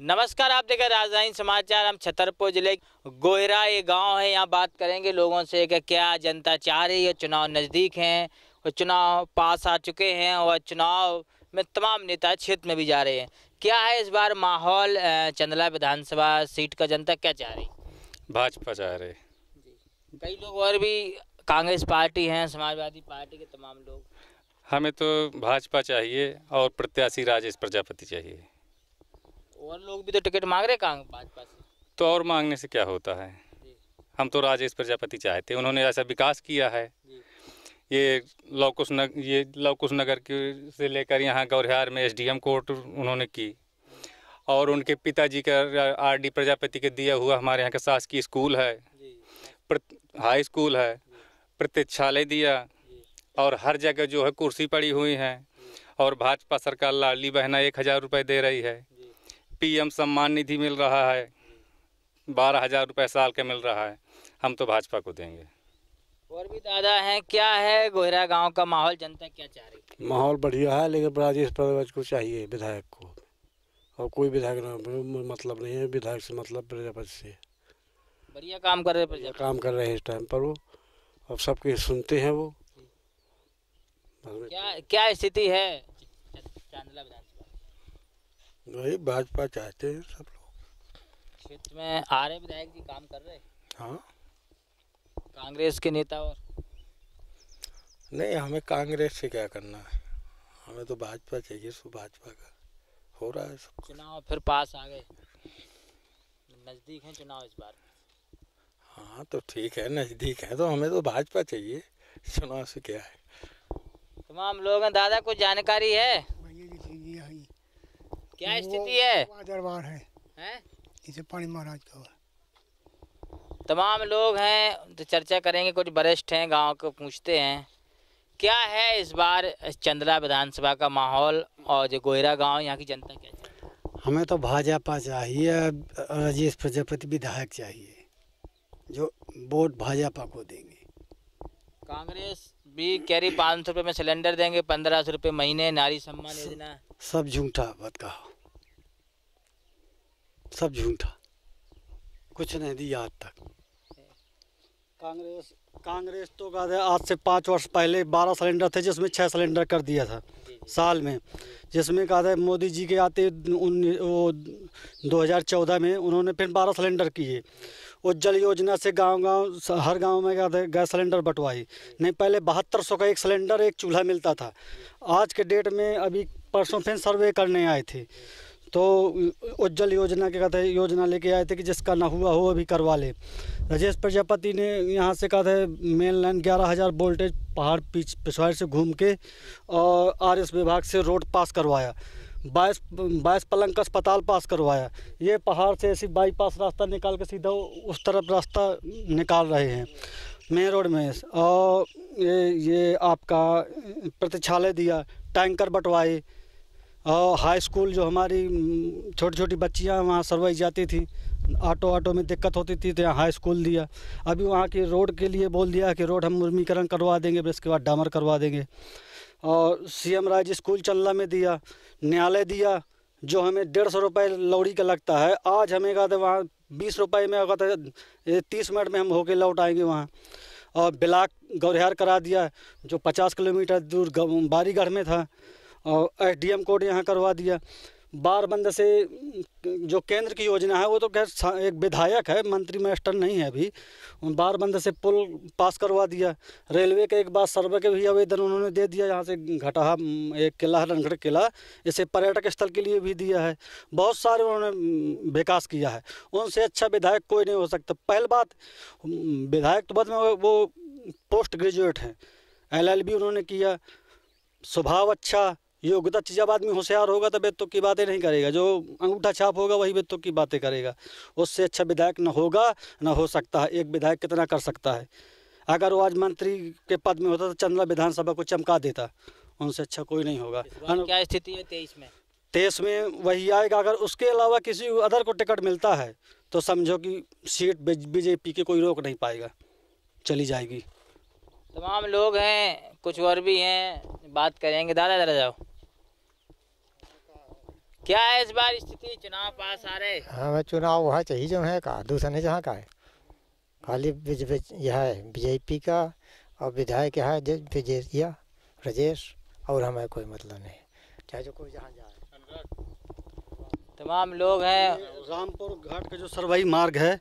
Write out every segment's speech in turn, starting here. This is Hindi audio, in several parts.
नमस्कार आप देखें राजधानी समाचार हम छतरपुर जिले गोहरा ये गांव है यहाँ बात करेंगे लोगों से कि क्या जनता चाह रही है चुनाव नज़दीक हैं और चुनाव पास आ चुके हैं और चुनाव में तमाम नेता क्षेत्र में भी जा रहे हैं क्या है इस बार माहौल चंदला विधानसभा सीट का जनता क्या चाह रही भाजपा चाह रहे कई लोग और भी कांग्रेस पार्टी हैं समाजवादी पार्टी के तमाम लोग हमें तो भाजपा चाहिए और प्रत्याशी राजेश प्रजापति चाहिए और लोग भी तो टिकट मांग रहे कहाँ भाजपा से तो और मांगने से क्या होता है हम तो राजेश प्रजापति चाहते उन्होंने ऐसा विकास किया है ये लौकुश नगर ये लौकुश नगर के से लेकर यहाँ गौरहार में एसडीएम कोर्ट उन्होंने की और उनके पिताजी का आर डी प्रजापति के दिया हुआ हमारे यहाँ का शासकीय स्कूल है हाई स्कूल है प्रतीक्षालय दिया और हर जगह जो है कुर्सी पड़ी हुई हैं और भाजपा सरकार लाली बहना एक हज़ार रुपये दे रही है पीएम सम्मान निधि मिल रहा है बारह हज़ार रुपये साल का मिल रहा है हम तो भाजपा को देंगे और भी दादा हैं क्या है गोहरा गांव का माहौल जनता क्या चाह रही है माहौल बढ़िया है लेकिन राजेश प्रवज को चाहिए विधायक को और कोई विधायक मतलब नहीं है विधायक से मतलब प्रजापति से बढ़िया काम कर रहे हैं काम कर रहे हैं इस टाइम पर वो अब सबके सुनते हैं वो क्या क्या स्थिति है चांदला वही भाजपा चाहते हैं सब लोग क्षेत्र में आ रहे विधायक जी काम कर रहे हाँ कांग्रेस के नेता और नहीं हमें कांग्रेस से क्या करना है हमें तो भाजपा चाहिए सो भाजपा का हो रहा है सब चुनाव फिर पास आ गए नज़दीक है चुनाव इस बार हाँ तो ठीक है नज़दीक है तो हमें तो भाजपा चाहिए चुनाव से क्या है तमाम लोग हैं दादा कुछ जानकारी है क्या स्थिति है दरबार है इसे पानी महाराज का तमाम लोग हैं तो चर्चा करेंगे कुछ वरिष्ठ हैं गांव को पूछते हैं क्या है इस बार चंद्रा विधानसभा का माहौल और जो गोयरा गांव यहाँ की जनता क्या हमें तो भाजपा चाहिए राजेश प्रजापति विधायक चाहिए जो वोट भाजपा को देंगे कांग्रेस भी कह रही पाँच सौ रुपये में सिलेंडर देंगे पंद्रह सौ रुपये महीने नारी सम्मान योजना सब झूठा मत कहो सब झूठा कुछ नहीं दिया आज तक कांग्रेस कांग्रेस तो कहा था आज से पाँच वर्ष पहले बारह सिलेंडर थे जिसमें छः सिलेंडर कर दिया था साल में जिसमें कहा था मोदी जी के आते उन वो 2014 में उन्होंने फिर बारह सिलेंडर किए उज्जवल योजना से गांव गांव हर गांव में गैस सिलेंडर बंटवाई नहीं पहले बहत्तर सौ का एक सिलेंडर एक चूल्हा मिलता था आज के डेट में अभी परसों फिर सर्वे करने आए थे तो उज्जवल योजना के कहते योजना लेके आए थे कि जिसका ना हुआ हो अभी करवा ले राजेश प्रजापति ने यहाँ से कहा था मेन लाइन ग्यारह हज़ार वोल्टेज पहाड़ पिछवाड़ से घूम के और आर एस विभाग से रोड पास करवाया बाईस बाईस पलंग का अस्पताल पास करवाया ये पहाड़ से ऐसी बाईपास रास्ता निकाल के सीधा उस तरफ रास्ता निकाल रहे हैं मेन रोड में और ये ये आपका प्रतीक्षालय दिया टैंकर बंटवाए और हाई स्कूल जो हमारी छोटी छोटी बच्चियां वहाँ सरवाई जाती थी ऑटो ऑटो में दिक्कत होती थी तो यहाँ हाई स्कूल दिया अभी वहाँ की रोड के लिए बोल दिया कि रोड हम मुर्मीकरण करवा देंगे फिर इसके बाद डामर करवा देंगे और सीएम राज्य स्कूल चल्ला में दिया न्यायालय दिया जो हमें डेढ़ सौ रुपये लौड़ी का लगता है आज हमें कहा था वहाँ बीस रुपये में अगर तीस मिनट में हम होके लौट आएंगे वहाँ और ब्लाक गौरहार करा दिया जो पचास किलोमीटर दूर बारीगढ़ में था और डी एम कोर्ट यहाँ करवा दिया बार बंद से जो केंद्र की योजना है वो तो खैर एक विधायक है मंत्री मास्टर नहीं है अभी उन बंद से पुल पास करवा दिया रेलवे के एक बार सर्वे के भी आवेदन उन्होंने दे दिया यहाँ से घटहा एक किला है रनगढ़ किला इसे पर्यटक स्थल के लिए भी दिया है बहुत सारे उन्होंने विकास किया है उनसे अच्छा विधायक कोई नहीं हो सकता पहल बात विधायक तो बाद में वो पोस्ट ग्रेजुएट हैं एल उन्होंने किया स्वभाव अच्छा योग्यता चीज आदमी होशियार होगा तो बेतुक की बातें नहीं करेगा जो अंगूठा छाप होगा वही बेतुक की बातें करेगा उससे अच्छा विधायक न होगा न हो सकता है एक विधायक कितना कर सकता है अगर वो आज मंत्री के पद में होता तो चंद्रा विधानसभा को चमका देता उनसे अच्छा कोई नहीं होगा क्या स्थिति है तेईस में तेईस में वही आएगा अगर उसके अलावा किसी अदर को टिकट मिलता है तो समझो कि सीट बीजेपी के कोई रोक नहीं पाएगा चली जाएगी तमाम लोग हैं कुछ और भी हैं बात करेंगे दादा दादा जाओ क्या है इस बार स्थिति चुनाव पास आ रहे हमें हाँ, चुनाव वहाँ चाहिए जो है कहा दूसरा नहीं जहाँ का है खाली यह है बीजेपी का और विधायक है विजेतिया रजेश और हमें कोई मतलब नहीं चाहे जो कोई जहाँ जाए तमाम लोग हैं रामपुर घाट का जो सरवाई मार्ग है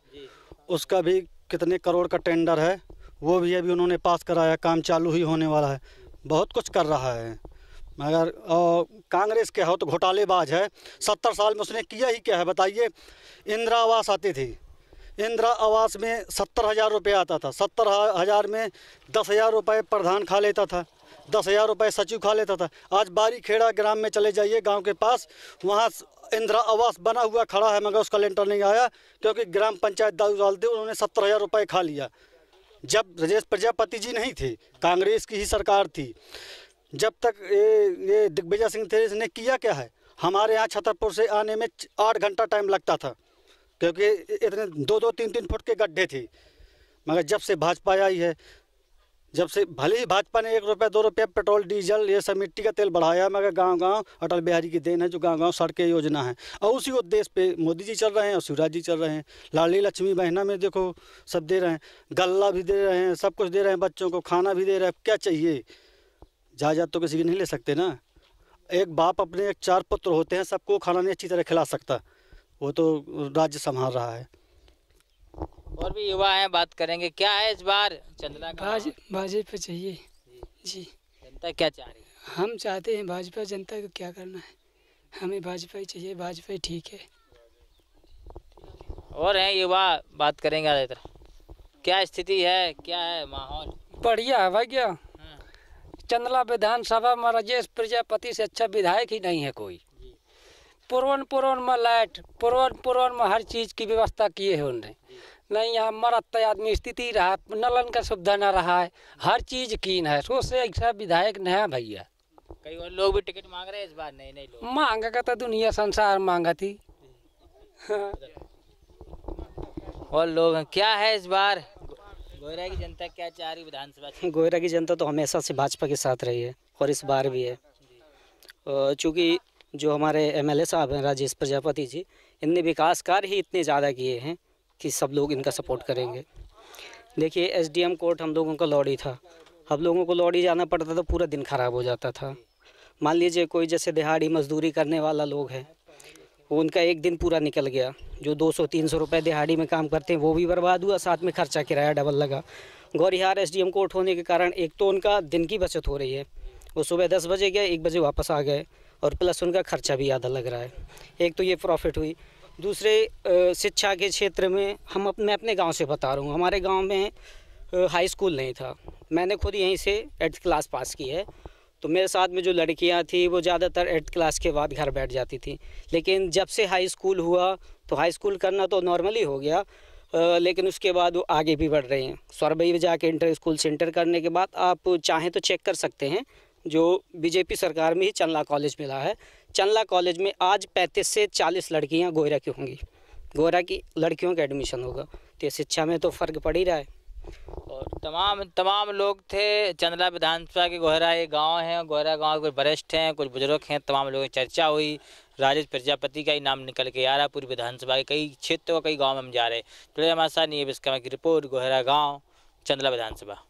उसका भी कितने करोड़ का टेंडर है वो भी अभी उन्होंने पास कराया काम चालू ही होने वाला है बहुत कुछ कर रहा है मगर कांग्रेस के हो तो घोटालेबाज है सत्तर साल में उसने किया ही क्या है बताइए इंदिरा आवास आती थी इंदिरा आवास में सत्तर हज़ार रुपये आता था सत्तर हज़ार में दस हज़ार रुपये प्रधान खा लेता था दस हज़ार रुपये सचिव खा लेता था आज बारी खेड़ा ग्राम में चले जाइए गांव के पास वहाँ इंदिरा आवास बना हुआ खड़ा है मगर उसका लेंटर नहीं आया क्योंकि ग्राम पंचायत दाऊ डालते उन्होंने सत्तर हज़ार रुपये खा लिया जब ब्रजेश प्रजापति जी नहीं थे कांग्रेस की ही सरकार थी जब तक ये ये दिग्विजय सिंह थे इसने किया क्या है हमारे यहाँ छतरपुर से आने में आठ घंटा टाइम लगता था क्योंकि इतने दो दो तीन तीन फुट के गड्ढे थे मगर जब से भाजपा आई है जब से भले ही भाजपा ने एक रुपया दो रुपया पेट्रोल डीजल ये सब मिट्टी का तेल बढ़ाया मगर गांव गांव अटल बिहारी की देन है जो गांव गांव सड़कें योजना है और उसी उद्देश्य पे मोदी जी चल रहे हैं और शिवराज जी चल रहे हैं लाली लक्ष्मी बहना में देखो सब दे रहे हैं गल्ला भी दे रहे हैं सब कुछ दे रहे हैं बच्चों को खाना भी दे रहे हैं क्या चाहिए जायदाद तो किसी की नहीं ले सकते ना एक बाप अपने एक चार पुत्र होते हैं सबको खाना नहीं अच्छी तरह खिला सकता वो तो राज्य संभाल रहा है और भी युवा हैं बात करेंगे क्या है इस बार चंद्रा भाज, भाजपा चाहिए जी जनता क्या चाह रही है हम चाहते हैं भाजपा जनता को क्या करना है हमें भाजपा ही चाहिए भाजपा ही ठीक है और हैं युवा बात करेंगे क्या स्थिति है क्या है माहौल बढ़िया है भाई क्या चंदला विधानसभा में राजेश प्रजापति से अच्छा विधायक ही नहीं है कोई पुरवन पुरवन में लाइट पुरवन पुरवन में हर चीज़ की व्यवस्था किए है उन्हें नहीं यहाँ मरत आदमी स्थिति रहा नलन का सुविधा ना रहा है हर चीज़ कीन है सोच से ऐसा विधायक नया भैया कई और लोग भी टिकट मांग रहे हैं इस बार नहीं नहीं लोग मांगा का तो दुनिया संसार मांगा थी और लोग क्या है इस बार गोयरा की जनता क्या चाह रही विधानसभा गोयरा की जनता तो हमेशा से भाजपा के साथ रही है और इस बार भी है चूँकि जो हमारे एमएलए साहब हैं राजेश प्रजापति जी इनने विकास कार्य ही इतने ज़्यादा किए हैं कि सब लोग इनका सपोर्ट करेंगे देखिए एसडीएम कोर्ट हम लोगों का लॉडी था हम लोगों को लॉडी जाना पड़ता था तो पूरा दिन खराब हो जाता था मान लीजिए कोई जैसे दिहाड़ी मजदूरी करने वाला लोग है वो उनका एक दिन पूरा निकल गया जो 200-300 रुपए दिहाड़ी में काम करते हैं वो भी बर्बाद हुआ साथ में खर्चा किराया डबल लगा गौरीहार एसडीएम कोर्ट होने के कारण एक तो उनका दिन की बचत हो रही है वो सुबह दस बजे गए एक बजे वापस आ गए और प्लस उनका खर्चा भी ज़्यादा लग रहा है एक तो ये प्रॉफिट हुई दूसरे शिक्षा के क्षेत्र में हम अपने अपने गाँव से बता रहा हूँ हमारे गाँव में हाई स्कूल नहीं था मैंने खुद यहीं से एट्थ क्लास पास की है तो मेरे साथ में जो लड़कियां थी वो ज़्यादातर एट्थ क्लास के बाद घर बैठ जाती थी लेकिन जब से हाई स्कूल हुआ तो हाई स्कूल करना तो नॉर्मली हो गया लेकिन उसके बाद वो आगे भी बढ़ रहे हैं सौरभई में जाके इंटर स्कूल सेंटर करने के बाद आप चाहें तो चेक कर सकते हैं जो बीजेपी सरकार में ही चंदला कॉलेज मिला है चंदला कॉलेज में आज पैंतीस से चालीस लड़कियाँ गोयरा की होंगी गोयरा की लड़कियों का एडमिशन होगा तो शिक्षा में तो फ़र्क पड़ ही रहा है और तमाम तमाम लोग थे चंद्रा विधानसभा के गोहरा ये गांव हैं गोहरा गांव कुछ वरिष्ठ हैं कुछ बुजुर्ग हैं तमाम लोगों की चर्चा हुई राजेश प्रजापति का ही नाम निकल के आ रहा पूरी विधानसभा के कई क्षेत्रों कई गाँव में हम जा रहे हैं तो हमारे साथ है विस्कर्मा की रिपोर्ट गोहरा गाँव चंद्रा विधानसभा